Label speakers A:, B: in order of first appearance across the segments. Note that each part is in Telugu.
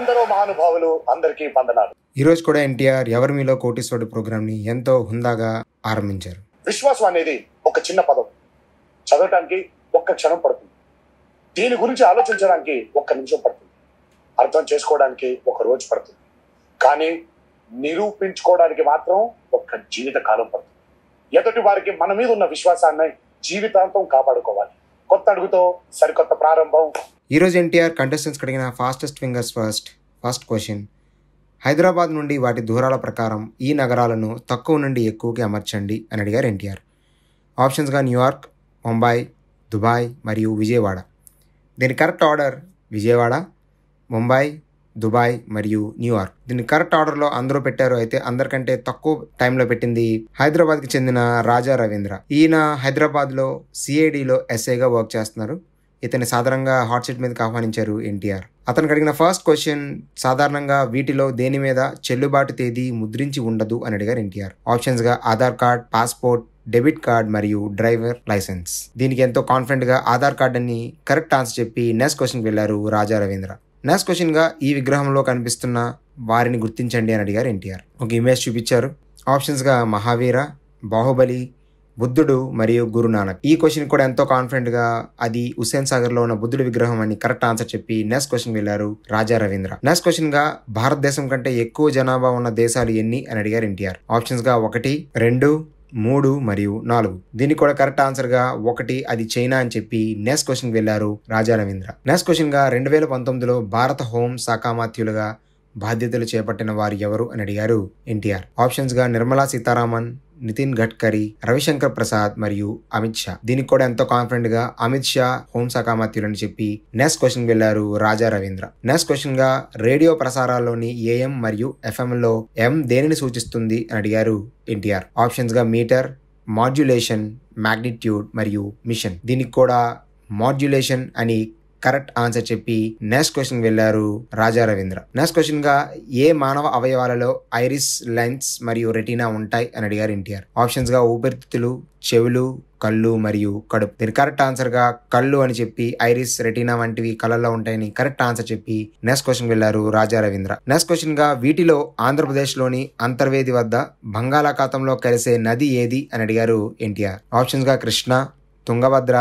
A: ఎందరో మహానుభావులు అందరికీ వందనాలు ఈ రోజు కూడా ఎన్టీఆర్ ఎవరి మీలో కోటీశ్వరుడు ప్రోగ్రామ్ ని ఎంతో హుందాగా ఆరంభించారు విశ్వాసం అనేది ఒక చిన్న పదం చదవటానికి ఒక్క క్షణం పడుతుంది దీని గురించి ఆలోచించడానికి ఒక్క నిమిషం పడుతుంది అర్థం చేసుకోవడానికి ఒక రోజు పడుతుంది కానీ నిరూపించుకోవడానికి మాత్రం ఒక్క జీవిత కాలం పడుతుంది ఎదుటి వారికి మన మీద ఉన్న విశ్వాసాన్ని జీవితాంతం కాపాడుకోవాలి కొత్త అడుగుతో సరికొత్త ప్రారంభం ఈరోజు ఎన్టీఆర్ కంటెస్టెన్స్ కడిగిన fastest fingers first first question Hyderabad నుండి వాటి దూరాల ప్రకారం ఈ నగరాలను తక్కువ నుండి ఎక్కువకి అమర్చండి అని అడిగారు ఎన్టీఆర్ ఆప్షన్స్గా న్యూయార్క్ ముంబై దుబాయ్ మరియు విజయవాడ దీని correct order Vijayawada Mumbai Dubai మరియు న్యూయార్క్ దీన్ని కరెక్ట్ ఆర్డర్లో అందరూ పెట్టారు అయితే అందరికంటే తక్కువ టైంలో పెట్టింది హైదరాబాద్కి చెందిన రాజా రవీంద్ర ఈయన హైదరాబాద్లో సిఐడిలో ఎస్ఐగా వర్క్ చేస్తున్నారు ఇతన్ని సాధారణంగా హాట్ సీట్ మీదకి ఆహ్వానించారు ఎన్టీఆర్ అతనికి అడిగిన ఫస్ట్ క్వశ్చన్ సాధారణంగా వీటిలో దేని మీద చెల్లుబాటు తేదీ ముద్రించి ఉండదు అని అడిగారు ఎన్టీఆర్ ఆప్షన్స్గా Aadhaar card passport debit card మరియు డ్రైవర్ లైసెన్స్ దీనికి ఎంతో కాన్ఫిడెంట్గా ఆధార్ కార్డ్ అని కరెక్ట్ ఆన్సర్ చెప్పి నెక్స్ట్ క్వశ్చన్ వెళ్ళారు రాజా రవీంద్ర నెక్స్ట్ క్వశ్చన్గా ఈ విగ్రహంలో కనిపిస్తున్న వారిని గుర్తించండి అని అడిగారు ఎన్టీఆర్ ఒక ఇమేజ్ చూపించారు ఆప్షన్స్గా మహావీర బాహుబలి బుద్ధుడు మరియు గురునానక్ ఈ క్వశ్చన్ కూడా ఎంతో కాన్ఫిడెంట్ గా అది హుస్సేన్ సాగర్ లో ఉన్న బుద్ధుడి విగ్రహం అని కరెక్ట్ ఆన్సర్ చెప్పి నెక్స్ట్ క్వశ్చన్ వెళ్ళారు రాజా రవీంద్ర నెక్స్ట్ క్వశ్చన్ గా భారతదేశం కంటే ఎక్కువ జనాభా ఉన్న దేశాలు ఎన్ని అని అడిగారు ఎన్టీఆర్ ఆప్షన్స్ గా ఒకటి రెండు మూడు మరియు నాలుగు దీనికి కూడా కరెక్ట్ ఆన్సర్ గా ఒకటి అది చైనా అని చెప్పి నెక్స్ట్ క్వశ్చన్ వెళ్ళారు రాజా రవీంద్ర నెక్స్ట్ క్వశ్చన్ గా రెండు వేల పంతొమ్మిదిలో భారత హోం శాఖామాత్యులుగా బాధ్యతలు చేపట్టిన వారు ఎవరు అని అడిగారు ఎన్టీఆర్ ఆప్షన్స్ గా నిర్మలా సీతారామన్ నితిన్ గడ్కరీ రవిశంకర్ ప్రసాద్ మరియు అమిత్ షా దీనికి కూడా ఎంతో కాన్ఫిడెంట్ గా అమిత్ షా హోంశాఖ మంత్రులు అని చెప్పి నెక్స్ట్ క్వశ్చన్ వెళ్లారు రాజా రవీంద్ర నెక్స్ట్ క్వశ్చన్ గా రేడియో ప్రసారాల్లోని ఏఎం మరియు ఎఫ్ఎంలో ఎం దేనిని సూచిస్తుంది అని అడిగారు ఎన్టీఆర్ ఆప్షన్స్ గా మీటర్ మాడ్యులేషన్ మ్యాగ్నిట్యూడ్ మరియు మిషన్ దీనికి కూడా మాడ్యులేషన్ అని కరెక్ట్ ఆన్సర్ చెప్పి నెక్స్ట్ క్వశ్చన్ వెళ్ళారు రాజా రవీంద్ర నెక్స్ట్ క్వశ్చన్ గా ఏ మానవ అవయవాలలో ఐరిస్ లెన్స్ మరియు రెటీనా ఉంటాయి అని అడిగారు ఎన్టీఆర్ ఆప్షన్స్ గా ఊపిరితిత్తులు చెవులు కళ్ళు మరియు కడుపు దీని కరెక్ట్ ఆన్సర్ గా కళ్ళు అని చెప్పి ఐరిస్ రెటీనా వంటివి కళ్ళల్లో ఉంటాయని కరెక్ట్ ఆన్సర్ చెప్పి నెక్స్ట్ క్వశ్చన్ వెళ్లారు రాజా రవీంద్ర నెక్స్ట్ క్వశ్చన్ గా వీటిలో ఆంధ్రప్రదేశ్ లోని అంతర్వేది వద్ద బంగాళాఖాతంలో కలిసే నది ఏది అని అడిగారు ఎన్టీఆర్ ఆప్షన్స్ గా కృష్ణ తుంగభద్ర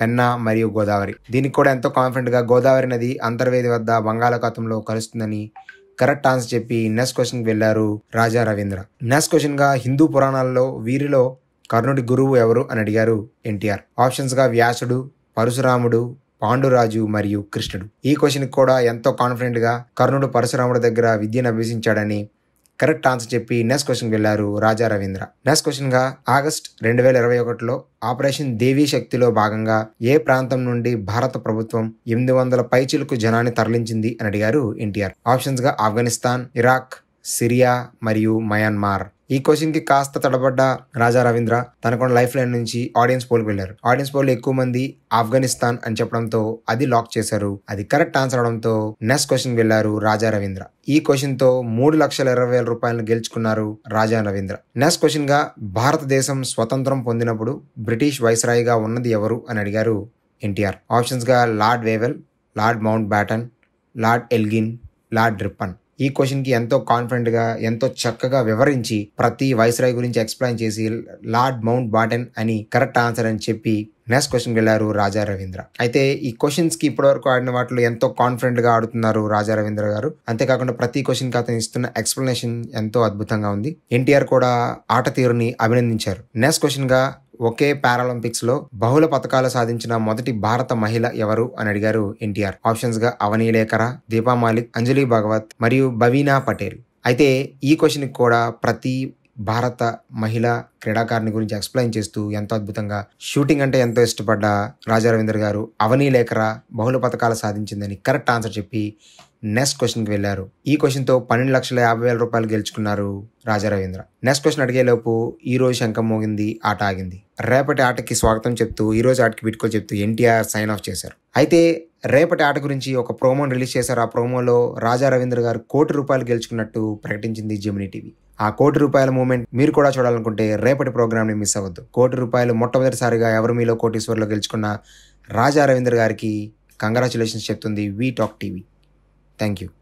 A: పెన్నా మరియు గోదావరి దీనికి కూడా ఎంతో కాన్ఫిడెంట్గా గోదావరి నది అంతర్వేది వద్ద బంగాళాఖాతంలో కలుస్తుందని కరెక్ట్ ఆన్సర్ చెప్పి నెక్స్ట్ క్వశ్చన్కి వెళ్ళారు రాజా రవీంద్ర నెక్స్ట్ క్వశ్చన్గా హిందూ పురాణాల్లో వీరిలో కర్ణుడి గురువు ఎవరు అని అడిగారు ఎన్టీఆర్ ఆప్షన్స్గా వ్యాసుడు పరశురాముడు పాండురాజు మరియు కృష్ణుడు ఈ క్వశ్చన్కి కూడా ఎంతో కాన్ఫిడెంట్గా కర్ణుడు పరశురాముడి దగ్గర విద్యను అభ్యసించాడని కరెక్ట్ ఆన్సర్ చెప్పి నెక్స్ట్ క్వశ్చన్ వెళ్లారు రాజా రవీంద్ర నెక్స్ట్ క్వశ్చన్ గా ఆగస్ట్ రెండు వేల ఇరవై ఒకటిలో ఆపరేషన్ దేవీ శక్తిలో భాగంగా ఏ ప్రాంతం నుండి భారత ప్రభుత్వం ఎనిమిది వందల పైచిలకు జనాన్ని తరలించింది అని అడిగారు ఎన్టీఆర్ ఆప్షన్స్ గా ఆఫ్ఘనిస్తాన్ ఇరాక్ సిరియా మరియు మయన్మార్ ఈ కి కాస్త తడబడ్డ రాజా రవీంద్ర తనకొండ లైఫ్ లైన్ నుంచి ఆడియన్స్ పోల్కి వెళ్ళారు ఆడియన్స్ పోల్ ఎక్కువ మంది ఆఫ్ఘనిస్తాన్ అని చెప్పడంతో అది లాక్ చేశారు అది కరెక్ట్ ఆన్సర్ అవడంతో నెక్స్ట్ క్వశ్చన్ వెళ్ళారు రాజా రవీంద్ర ఈ క్వశ్చన్ తో మూడు లక్షల ఇరవై వేల రూపాయలను గెలుచుకున్నారు రాజా రవీంద్ర నెక్స్ట్ క్వశ్చన్ గా భారతదేశం స్వతంత్రం పొందినప్పుడు బ్రిటిష్ వైస్రాయిగా ఉన్నది ఎవరు అని అడిగారు ఎన్టీఆర్ ఆప్షన్స్ గా Lord Wavell Lord Mountbatten Lord Elgin Lord Ripon ఈ క్వశ్చన్కి ఎంతో కాన్ఫిడెంట్గా ఎంతో చక్కగా వివరించి ప్రతి వైస్రాయ్ గురించి ఎక్స్ప్లెయిన్ చేసి లార్డ్ మౌంట్ బాటన్ అని కరెక్ట్ ఆన్సర్ అని చెప్పి నెక్స్ట్ క్వశ్చన్కి వెళ్ళారు రాజా రవీంద్ర అయితే ఈ క్వశ్చన్స్కి ఇప్పటివరకు ఆడిన వాటిలో ఎంతో కాన్ఫిడెంట్గా ఆడుతున్నారు రాజా రవీంద్ర గారు అంతేకాకుండా ప్రతి క్వశ్చన్కి అతను ఇస్తున్న ఎక్స్ప్లెనేషన్ ఎంతో అద్భుతంగా ఉంది ఎన్టీఆర్ కూడా ఆట తీరుని అభినందించారు నెక్స్ట్ క్వశ్చన్గా ఒకే లో బహుళ పథకాలు సాధించిన మొదటి భారత మహిళ ఎవరు అని అడిగారు ఎన్టీఆర్ ఆప్షన్స్గా అవనీ లేఖరా దీపా మాలిక్ అంజలి భగవత్ మరియు బవీనా పటేల్ అయితే ఈ క్వశ్చన్కి కూడా ప్రతి భారత మహిళా క్రీడాకారిని గురించి ఎక్స్ప్లెయిన్ చేస్తూ ఎంతో అద్భుతంగా షూటింగ్ అంటే ఎంతో ఇష్టపడ్డ రాజా రవీందర్ గారు అవనీ లేఖరా బహుళ పథకాలు సాధించిందని కరెక్ట్ ఆన్సర్ చెప్పి నెక్స్ట్ క్వశ్చన్కి వెళ్ళారు ఈ క్వశ్చన్తో పన్నెండు లక్షల యాభై వేల రూపాయలు గెలుచుకున్నారు రాజా రవీంద్ర నెక్స్ట్ క్వశ్చన్ అడిగేలోపు ఈ రోజు శంఖం మోగింది ఆట ఆగింది రేపటి ఆటకి స్వాగతం చెప్తూ ఈ రోజు ఆటకి పెట్టుకో చెప్తూ ఎన్టీఆర్ సైన్ ఆఫ్ చేశారు అయితే రేపటి ఆట గురించి ఒక ప్రోమో రిలీజ్ చేశారు ఆ ప్రోమోలో రాజా రవీంద్ర గారు కోటి రూపాయలు గెలుచుకున్నట్టు ప్రకటించింది జెమినీ టీవీ ఆ కోటి రూపాయల మూమెంట్ మీరు కూడా చూడాలనుకుంటే రేపటి ప్రోగ్రామ్ని మిస్ అవ్వద్దు కోటి రూపాయలు మొట్టమొదటిసారిగా ఎవరు మీలో కోటీశ్వర్లో గెలుచుకున్న రాజా రవీంద్ర గారికి కంగ్రాచులేషన్స్ చెప్తుంది we talk TV thank you